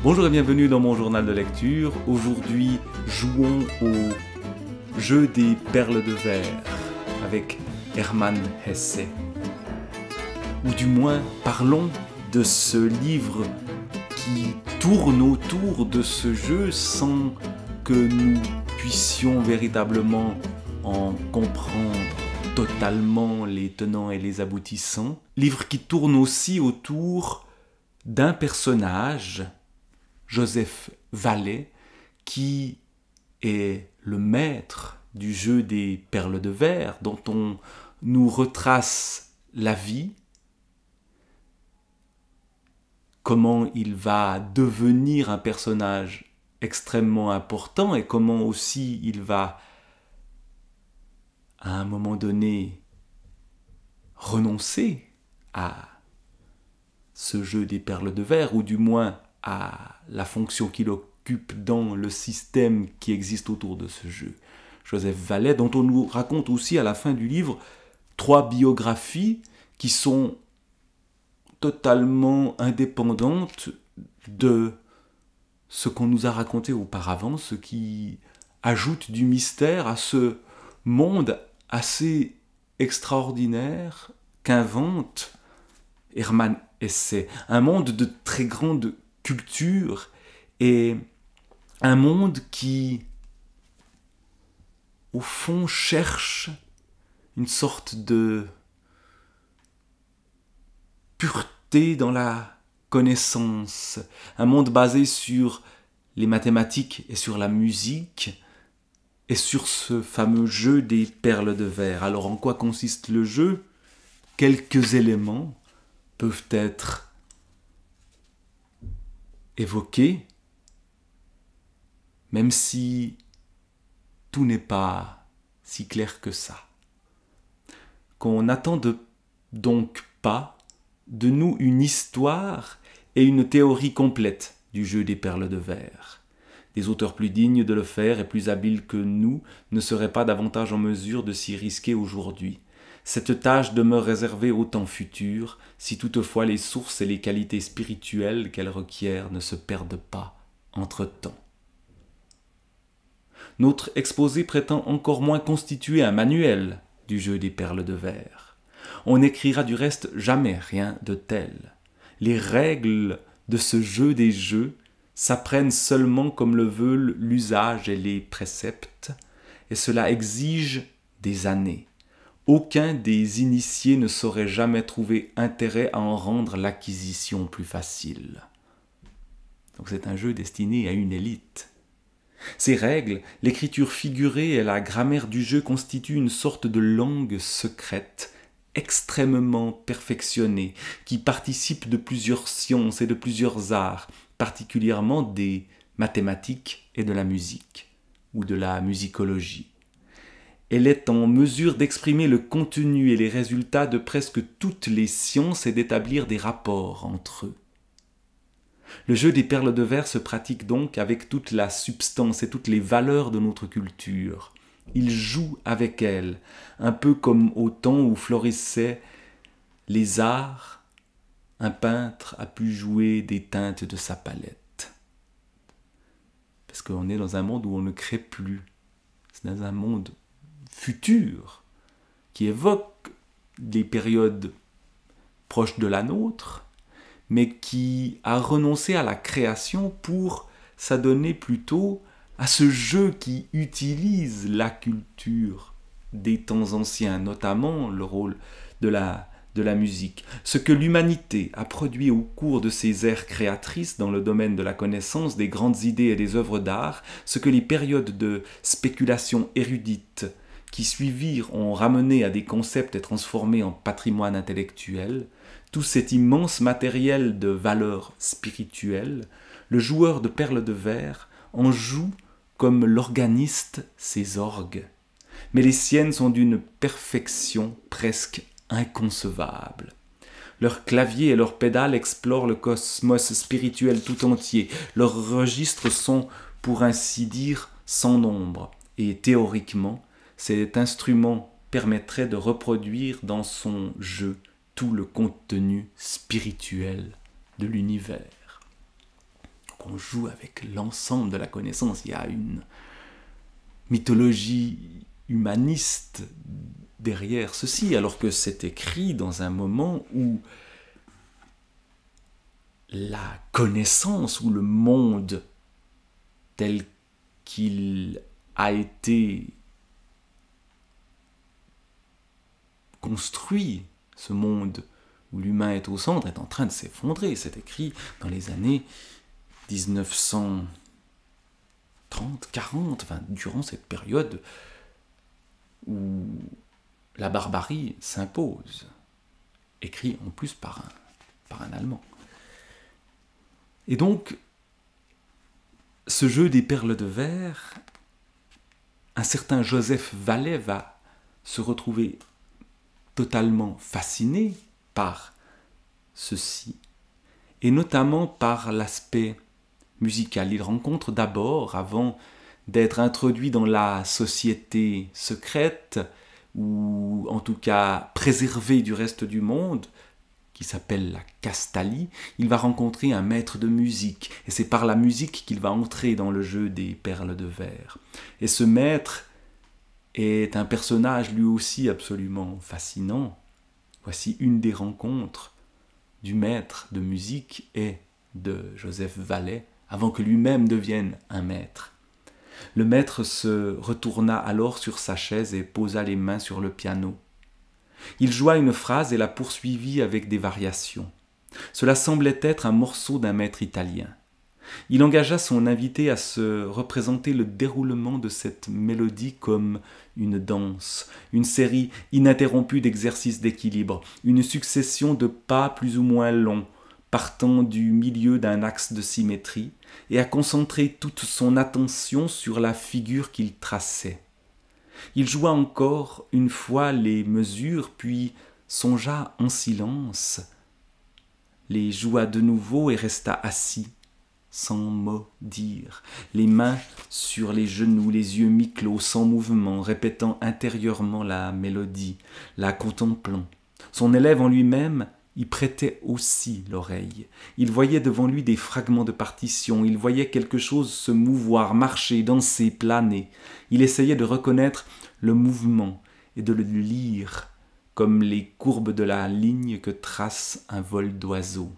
Bonjour et bienvenue dans mon journal de lecture. Aujourd'hui, jouons au jeu des perles de verre avec Hermann Hesse. Ou du moins, parlons de ce livre qui tourne autour de ce jeu sans que nous puissions véritablement en comprendre totalement les tenants et les aboutissants. Livre qui tourne aussi autour d'un personnage Joseph Vallée, qui est le maître du jeu des perles de verre, dont on nous retrace la vie, comment il va devenir un personnage extrêmement important et comment aussi il va, à un moment donné, renoncer à ce jeu des perles de verre, ou du moins à la fonction qu'il occupe dans le système qui existe autour de ce jeu. Joseph Vallet, dont on nous raconte aussi à la fin du livre trois biographies qui sont totalement indépendantes de ce qu'on nous a raconté auparavant, ce qui ajoute du mystère à ce monde assez extraordinaire qu'invente Hermann Hesse. Un monde de très grande culture et un monde qui, au fond, cherche une sorte de pureté dans la connaissance, un monde basé sur les mathématiques et sur la musique et sur ce fameux jeu des perles de verre. Alors en quoi consiste le jeu Quelques éléments peuvent être évoqué, même si tout n'est pas si clair que ça. Qu'on n'attende donc pas de nous une histoire et une théorie complète du jeu des perles de verre. Des auteurs plus dignes de le faire et plus habiles que nous ne seraient pas davantage en mesure de s'y risquer aujourd'hui. Cette tâche demeure réservée au temps futur, si toutefois les sources et les qualités spirituelles qu'elle requiert ne se perdent pas entre-temps. Notre exposé prétend encore moins constituer un manuel du jeu des perles de verre. On n'écrira du reste jamais rien de tel. Les règles de ce jeu des jeux s'apprennent seulement comme le veulent l'usage et les préceptes, et cela exige des années. Aucun des initiés ne saurait jamais trouver intérêt à en rendre l'acquisition plus facile. Donc c'est un jeu destiné à une élite. Ces règles, l'écriture figurée et la grammaire du jeu constituent une sorte de langue secrète, extrêmement perfectionnée, qui participe de plusieurs sciences et de plusieurs arts, particulièrement des mathématiques et de la musique, ou de la musicologie. Elle est en mesure d'exprimer le contenu et les résultats de presque toutes les sciences et d'établir des rapports entre eux. Le jeu des perles de verre se pratique donc avec toute la substance et toutes les valeurs de notre culture. Il joue avec elles, un peu comme au temps où florissaient les arts, un peintre a pu jouer des teintes de sa palette. Parce qu'on est dans un monde où on ne crée plus. C'est dans un monde futur, qui évoque des périodes proches de la nôtre, mais qui a renoncé à la création pour s'adonner plutôt à ce jeu qui utilise la culture des temps anciens, notamment le rôle de la, de la musique. Ce que l'humanité a produit au cours de ses ères créatrices dans le domaine de la connaissance, des grandes idées et des œuvres d'art, ce que les périodes de spéculation érudite qui suivirent ont ramené à des concepts et transformés en patrimoine intellectuel, tout cet immense matériel de valeur spirituelle, le joueur de perles de verre en joue comme l'organiste ses orgues. Mais les siennes sont d'une perfection presque inconcevable. Leur clavier et leurs pédales explorent le cosmos spirituel tout entier. Leurs registres sont, pour ainsi dire, sans nombre. Et théoriquement, cet instrument permettrait de reproduire dans son jeu tout le contenu spirituel de l'univers. On joue avec l'ensemble de la connaissance. Il y a une mythologie humaniste derrière ceci, alors que c'est écrit dans un moment où la connaissance ou le monde tel qu'il a été construit ce monde où l'humain est au centre est en train de s'effondrer. C'est écrit dans les années 1930, 40, durant cette période où la barbarie s'impose, écrit en plus par un, par un Allemand. Et donc, ce jeu des perles de verre, un certain Joseph Vallet va se retrouver totalement fasciné par ceci, et notamment par l'aspect musical. Il rencontre d'abord, avant d'être introduit dans la société secrète, ou en tout cas préservée du reste du monde, qui s'appelle la Castalie, il va rencontrer un maître de musique, et c'est par la musique qu'il va entrer dans le jeu des perles de verre. Et ce maître est un personnage lui aussi absolument fascinant. Voici une des rencontres du maître de musique et de Joseph Vallet avant que lui-même devienne un maître. Le maître se retourna alors sur sa chaise et posa les mains sur le piano. Il joua une phrase et la poursuivit avec des variations. Cela semblait être un morceau d'un maître italien. Il engagea son invité à se représenter le déroulement de cette mélodie comme une danse, une série ininterrompue d'exercices d'équilibre, une succession de pas plus ou moins longs, partant du milieu d'un axe de symétrie, et à concentrer toute son attention sur la figure qu'il traçait. Il joua encore une fois les mesures, puis songea en silence, les joua de nouveau et resta assis sans mot dire, les mains sur les genoux, les yeux mi-clos, sans mouvement, répétant intérieurement la mélodie, la contemplant. Son élève en lui-même y prêtait aussi l'oreille. Il voyait devant lui des fragments de partition, il voyait quelque chose se mouvoir, marcher, danser, planer. Il essayait de reconnaître le mouvement et de le lire comme les courbes de la ligne que trace un vol d'oiseau.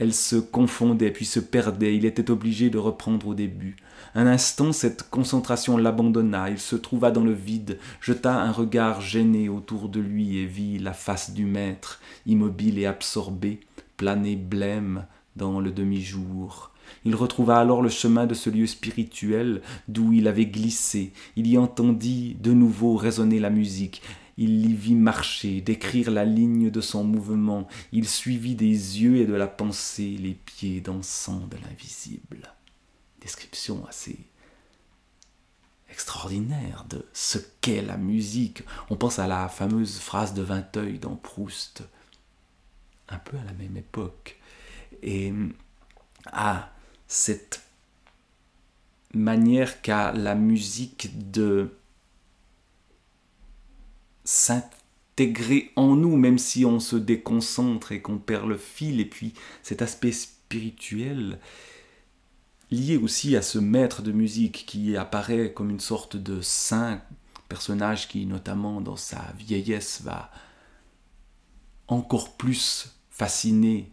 Elle se confondait puis se perdait, il était obligé de reprendre au début. Un instant, cette concentration l'abandonna, il se trouva dans le vide, jeta un regard gêné autour de lui et vit la face du maître, immobile et absorbé, planer blême dans le demi-jour. Il retrouva alors le chemin de ce lieu spirituel d'où il avait glissé, il y entendit de nouveau résonner la musique, il l'y vit marcher, décrire la ligne de son mouvement, il suivit des yeux et de la pensée les pieds dansant de l'invisible. Description assez extraordinaire de ce qu'est la musique. On pense à la fameuse phrase de Vinteuil dans Proust, un peu à la même époque, et à cette manière qu'a la musique de s'intégrer en nous, même si on se déconcentre et qu'on perd le fil, et puis cet aspect spirituel lié aussi à ce maître de musique qui apparaît comme une sorte de saint personnage qui notamment dans sa vieillesse va encore plus fasciner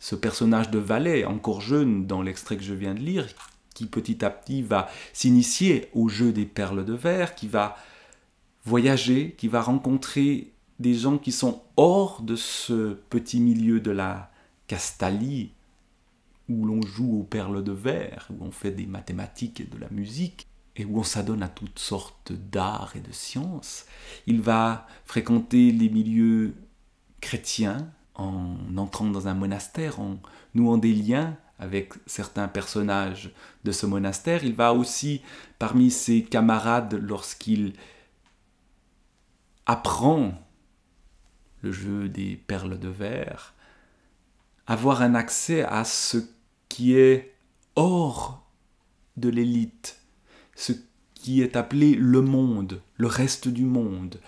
ce personnage de valet encore jeune dans l'extrait que je viens de lire qui petit à petit va s'initier au jeu des perles de verre qui va voyager, qui va rencontrer des gens qui sont hors de ce petit milieu de la Castalie, où l'on joue aux perles de verre, où on fait des mathématiques et de la musique, et où on s'adonne à toutes sortes d'arts et de sciences. Il va fréquenter les milieux chrétiens en entrant dans un monastère, en nouant des liens avec certains personnages de ce monastère. Il va aussi, parmi ses camarades, lorsqu'il apprend le jeu des perles de verre, avoir un accès à ce qui est hors de l'élite, ce qui est appelé le monde, le reste du monde,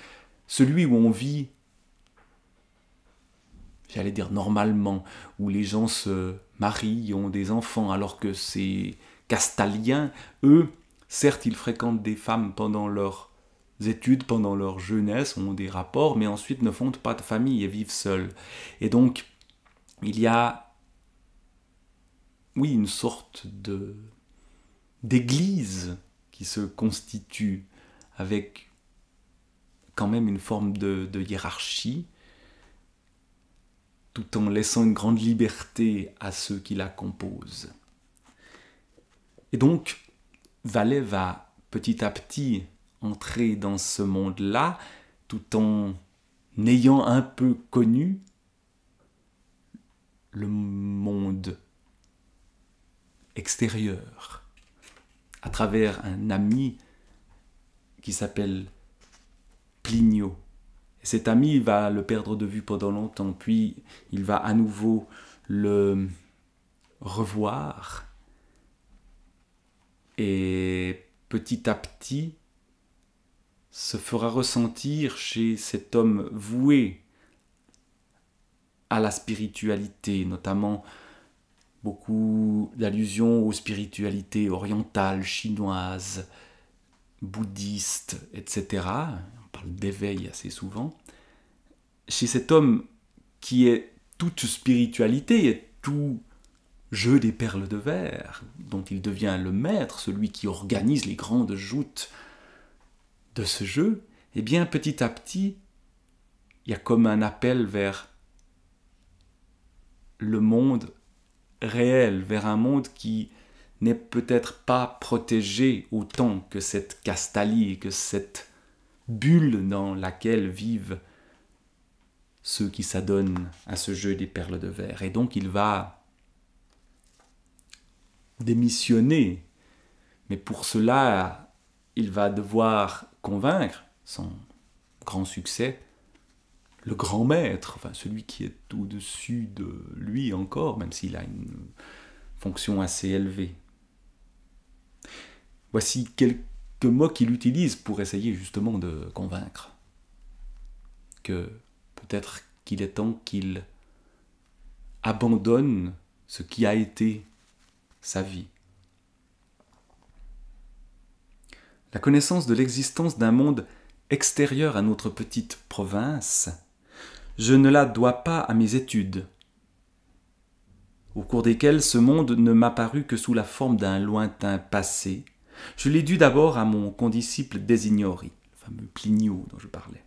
celui où on vit, j'allais dire normalement, où les gens se marient, ont des enfants, alors que ces Castaliens, eux, certes, ils fréquentent des femmes pendant leur études pendant leur jeunesse, ont des rapports, mais ensuite ne fondent pas de famille et vivent seuls. Et donc, il y a, oui, une sorte de d'église qui se constitue avec quand même une forme de, de hiérarchie, tout en laissant une grande liberté à ceux qui la composent. Et donc, Valet va petit à petit entrer dans ce monde-là tout en ayant un peu connu le monde extérieur à travers un ami qui s'appelle Plinio. cet ami, va le perdre de vue pendant longtemps, puis il va à nouveau le revoir. Et petit à petit, se fera ressentir chez cet homme voué à la spiritualité, notamment beaucoup d'allusions aux spiritualités orientales, chinoises, bouddhistes, etc. On parle d'éveil assez souvent. Chez cet homme qui est toute spiritualité et tout jeu des perles de verre, dont il devient le maître, celui qui organise les grandes joutes de ce jeu, eh bien petit à petit, il y a comme un appel vers le monde réel, vers un monde qui n'est peut-être pas protégé autant que cette castalie, que cette bulle dans laquelle vivent ceux qui s'adonnent à ce jeu des perles de verre. Et donc il va démissionner, mais pour cela, il va devoir convaincre, sans grand succès, le grand maître, enfin celui qui est au-dessus de lui encore, même s'il a une fonction assez élevée. Voici quelques mots qu'il utilise pour essayer justement de convaincre que peut-être qu'il est temps qu'il abandonne ce qui a été sa vie. la connaissance de l'existence d'un monde extérieur à notre petite province, je ne la dois pas à mes études, au cours desquelles ce monde ne m'apparut que sous la forme d'un lointain passé. Je l'ai dû d'abord à mon condisciple Désignori, le fameux Plinio dont je parlais,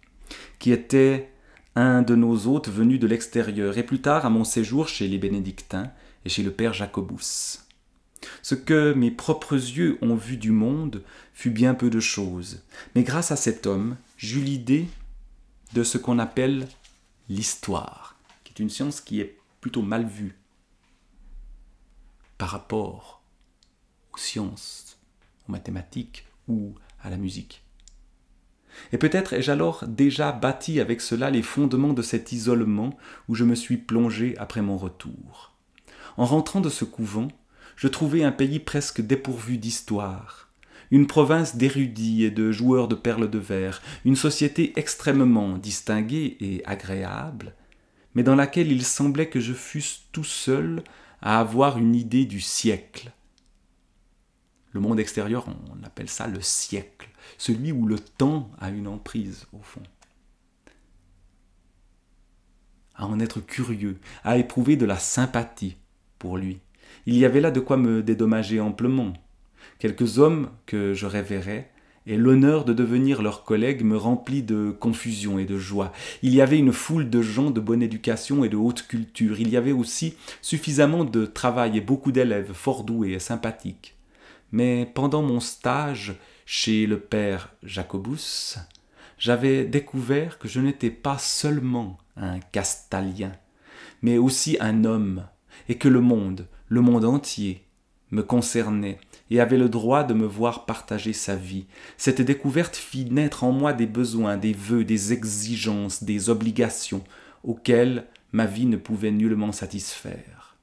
qui était un de nos hôtes venus de l'extérieur, et plus tard à mon séjour chez les bénédictins et chez le père Jacobus. Ce que mes propres yeux ont vu du monde fut bien peu de choses, mais grâce à cet homme, j'eus l'idée de ce qu'on appelle l'histoire, qui est une science qui est plutôt mal vue par rapport aux sciences, aux mathématiques ou à la musique. Et peut-être ai-je alors déjà bâti avec cela les fondements de cet isolement où je me suis plongé après mon retour. En rentrant de ce couvent, je trouvais un pays presque dépourvu d'histoire, une province d'érudits et de joueurs de perles de verre, une société extrêmement distinguée et agréable, mais dans laquelle il semblait que je fusse tout seul à avoir une idée du siècle. Le monde extérieur, on appelle ça le siècle, celui où le temps a une emprise, au fond. À en être curieux, à éprouver de la sympathie pour lui. Il y avait là de quoi me dédommager amplement. Quelques hommes que je révérais, et l'honneur de devenir leur collègue me remplit de confusion et de joie. Il y avait une foule de gens de bonne éducation et de haute culture. Il y avait aussi suffisamment de travail et beaucoup d'élèves fort doués et sympathiques. Mais pendant mon stage chez le père Jacobus, j'avais découvert que je n'étais pas seulement un castalien, mais aussi un homme, et que le monde, le monde entier me concernait et avait le droit de me voir partager sa vie. Cette découverte fit naître en moi des besoins, des vœux, des exigences, des obligations auxquelles ma vie ne pouvait nullement satisfaire.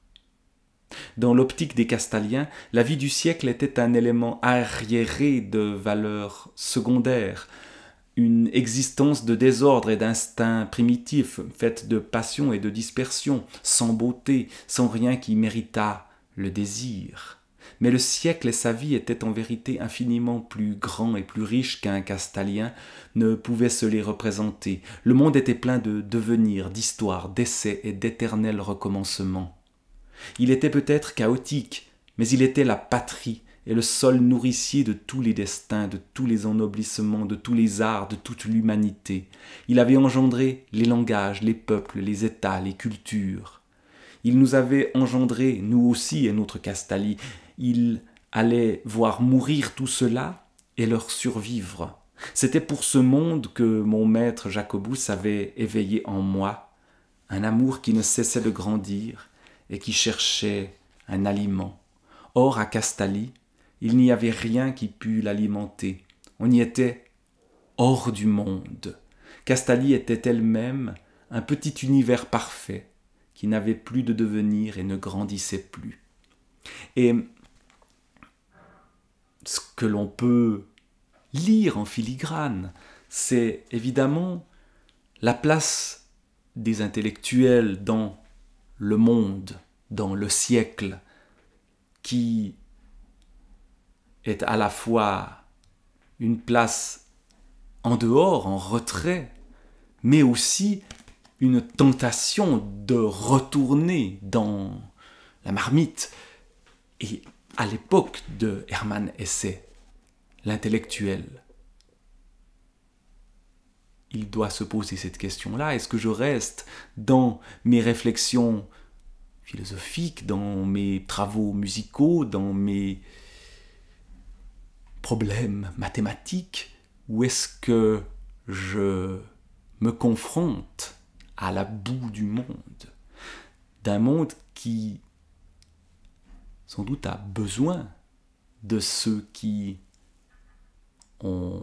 Dans l'optique des Castaliens, la vie du siècle était un élément arriéré de valeurs secondaires, une existence de désordre et d'instinct primitif, faite de passion et de dispersion, sans beauté, sans rien qui méritât le désir. Mais le siècle et sa vie étaient en vérité infiniment plus grands et plus riches qu'un castalien ne pouvait se les représenter. Le monde était plein de devenirs, d'histoires, d'essais et d'éternels recommencements. Il était peut-être chaotique, mais il était la patrie est le sol nourricier de tous les destins, de tous les ennoblissements, de tous les arts, de toute l'humanité. Il avait engendré les langages, les peuples, les états, les cultures. Il nous avait engendré, nous aussi et notre Castalie. Il allait voir mourir tout cela et leur survivre. C'était pour ce monde que mon maître Jacobus avait éveillé en moi un amour qui ne cessait de grandir et qui cherchait un aliment. Or, à Castalie, il n'y avait rien qui pût l'alimenter. On y était hors du monde. Castalie était elle-même un petit univers parfait qui n'avait plus de devenir et ne grandissait plus. Et ce que l'on peut lire en filigrane, c'est évidemment la place des intellectuels dans le monde, dans le siècle, qui est à la fois une place en dehors, en retrait, mais aussi une tentation de retourner dans la marmite. Et à l'époque de Hermann Hesse, l'intellectuel, il doit se poser cette question-là. Est-ce que je reste dans mes réflexions philosophiques, dans mes travaux musicaux, dans mes mathématiques mathématique ou est-ce que je me confronte à la boue du monde, d'un monde qui sans doute a besoin de ceux qui ont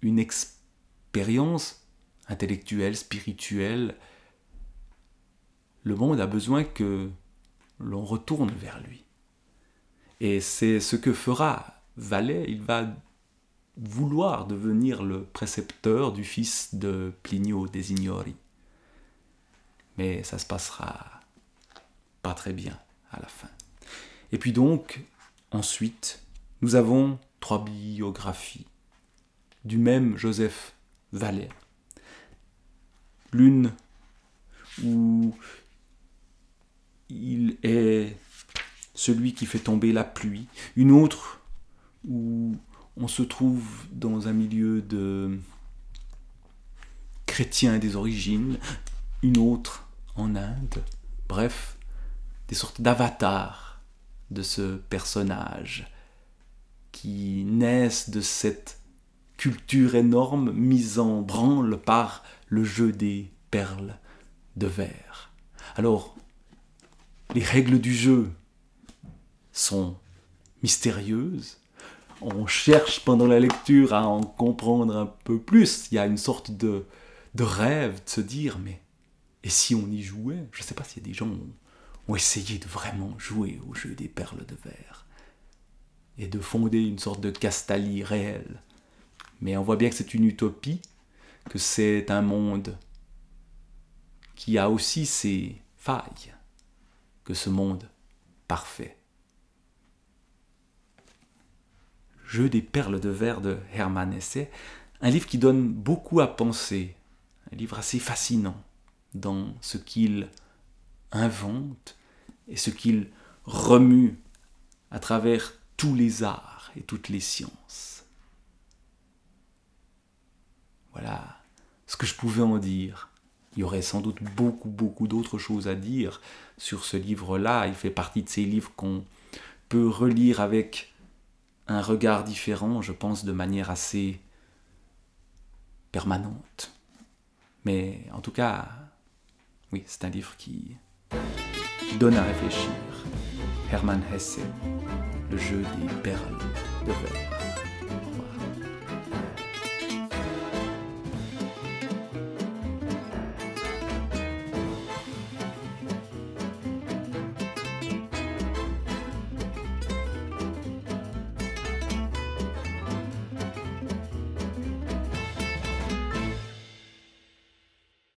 une expérience intellectuelle, spirituelle. Le monde a besoin que l'on retourne vers lui. Et c'est ce que fera valet, il va vouloir devenir le précepteur du fils de Plinio des Ignori. Mais ça se passera pas très bien à la fin. Et puis donc, ensuite, nous avons trois biographies du même Joseph Valère. L'une où il est celui qui fait tomber la pluie, une autre où on se trouve dans un milieu de chrétiens des origines, une autre en Inde, bref, des sortes d'avatars de ce personnage qui naissent de cette culture énorme mise en branle par le jeu des perles de verre. Alors, les règles du jeu sont mystérieuses, on cherche pendant la lecture à en comprendre un peu plus. Il y a une sorte de, de rêve de se dire, mais et si on y jouait Je ne sais pas s'il y a des gens qui ont, essayé de vraiment jouer au jeu des perles de verre et de fonder une sorte de Castalie réelle. Mais on voit bien que c'est une utopie, que c'est un monde qui a aussi ses failles, que ce monde parfait Jeu des perles de verre de Hermann Hesse, un livre qui donne beaucoup à penser, un livre assez fascinant dans ce qu'il invente et ce qu'il remue à travers tous les arts et toutes les sciences. Voilà ce que je pouvais en dire. Il y aurait sans doute beaucoup, beaucoup d'autres choses à dire sur ce livre-là. Il fait partie de ces livres qu'on peut relire avec un regard différent, je pense, de manière assez permanente. Mais en tout cas, oui, c'est un livre qui donne à réfléchir. Hermann Hesse, le jeu des perles de verre.